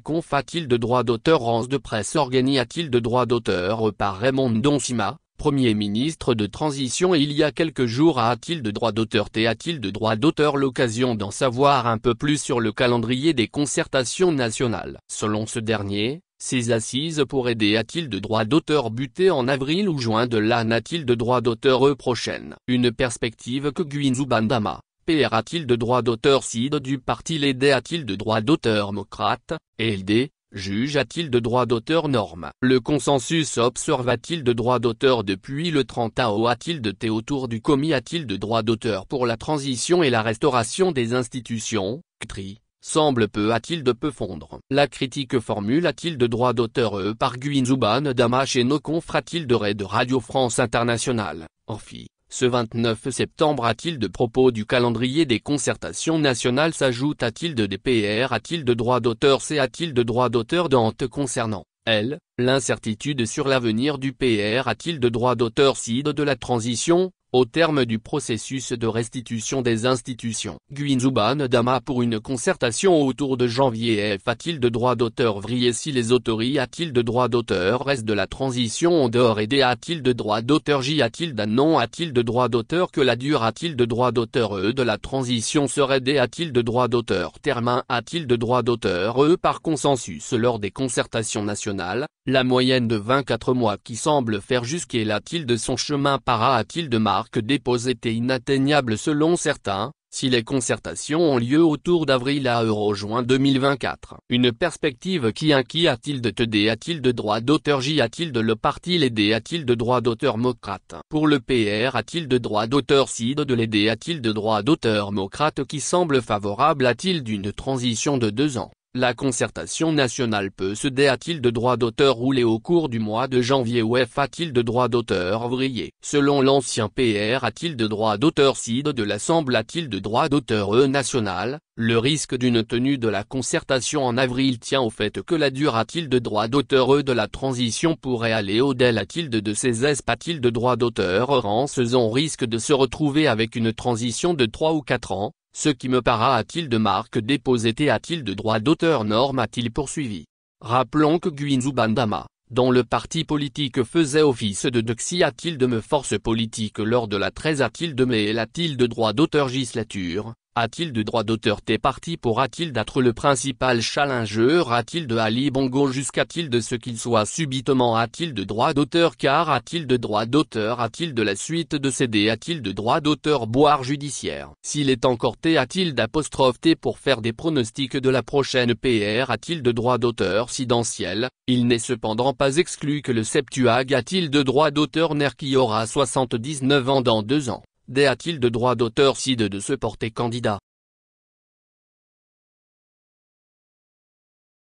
conf a-t-il de droit d'auteur Rance de presse Organi a-t-il de droit d'auteur par Raymond Donfima, Premier ministre de transition il y a quelques jours a-t-il de droit d'auteur T a-t-il de droit d'auteur L'occasion d'en savoir un peu plus sur le calendrier des concertations nationales. Selon ce dernier, ces assises pour aider a-t-il de droit d'auteur buté en avril ou juin de l'an a-t-il de droit d'auteur prochaine Une perspective que Guinzou Bandama, PR-a-t-il de droit d'auteur CID du parti LD a-t-il de droit d'auteur MOCRATE, LD, juge a-t-il de droit d'auteur norme Le consensus observe-t-il de droit d'auteur depuis le 30 AO a-t-il de thé autour du commis a-t-il de droit d'auteur pour la transition et la restauration des institutions, CTRI semble peu a-t-il de peu fondre. La critique formule a-t-il de droit d'auteur E par Guinzouban Damache et nos confrats a-t-il de Raid de Radio France Internationale, Orphie. Ce 29 septembre a-t-il de propos du calendrier des concertations nationales s'ajoute a-t-il de DPR a-t-il de droit d'auteur c'est a-t-il de droit d'auteur d'ante concernant, elle, l'incertitude sur l'avenir du PR a-t-il de droit d'auteur side de la transition, au terme du processus de restitution des institutions. Guinzouban Dama pour une concertation autour de janvier F. A-t-il de droit d'auteur Vrier si les autorités a-t-il de droit d'auteur Reste de la transition en dehors et D a-t-il de droit d'auteur J a-t-il d'un nom a-t-il de droit d'auteur que la dure a-t-il de droit d'auteur E de la transition serait D a-t-il de droit d'auteur Termin a-t-il de droit d'auteur E par consensus lors des concertations nationales, la moyenne de 24 mois qui semble faire jusqu'à la t il de son chemin para a-t-il de mar que déposé était inatteignable selon certains, si les concertations ont lieu autour d'avril à euro-juin 2024. Une perspective qui inquiète t il de TDD a-t-il de droit d'auteur J a-t-il de le parti l'aider a-t-il de droit d'auteur mocrate Pour le PR a-t-il de droit d'auteur Cide de l'aider a-t-il de droit d'auteur mocrate qui semble favorable a-t-il d'une transition de deux ans la concertation nationale peut se dé a-t-il de droit d'auteur roulé au cours du mois de janvier ou f a-t-il de droit d'auteur ouvrier Selon l'ancien PR a-t-il de droit d'auteur CID de l'Assemblée a-t-il de droit d'auteur E national Le risque d'une tenue de la concertation en avril tient au fait que la dure a-t-il de droit d'auteur E de la transition pourrait aller au del a-t-il de de ces a-t-il de droit d'auteur e en on risque de se retrouver avec une transition de 3 ou 4 ans, ce qui me para a-t-il de marque déposée a-t-il de droit d'auteur norme a-t-il poursuivi Rappelons que Guinzou Bandama, dont le parti politique faisait office de doxy a-t-il de me force politique lors de la 13 a-t-il de mai a-t-il de droit d'auteur gislature, a-t-il de droit d'auteur T parti pour A-t-il d'être le principal challenger A-t-il de Ali Bongo jusqu'à-t-il de ce qu'il soit subitement A-t-il de droit d'auteur Car a-t-il de droit d'auteur A-t-il de la suite de CD A-t-il de droit d'auteur Boire judiciaire S'il est encore T a-t-il d'apostrophe T pour faire des pronostics de la prochaine PR A-t-il de droit d'auteur Sidentiel Il n'est cependant pas exclu que le Septuag a-t-il de droit d'auteur Ner qui aura 79 ans dans deux ans D. A-t-il de droit d'auteur si de se porter candidat